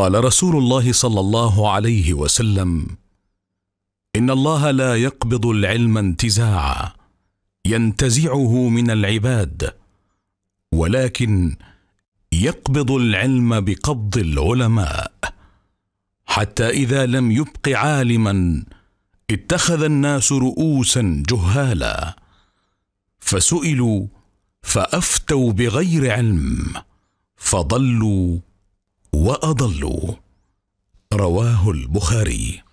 قال رسول الله صلى الله عليه وسلم ان الله لا يقبض العلم انتزاعا ينتزعه من العباد ولكن يقبض العلم بقبض العلماء حتى اذا لم يبق عالما اتخذ الناس رؤوسا جهالا فسئلوا فافتوا بغير علم فضلوا واضلوا رواه البخاري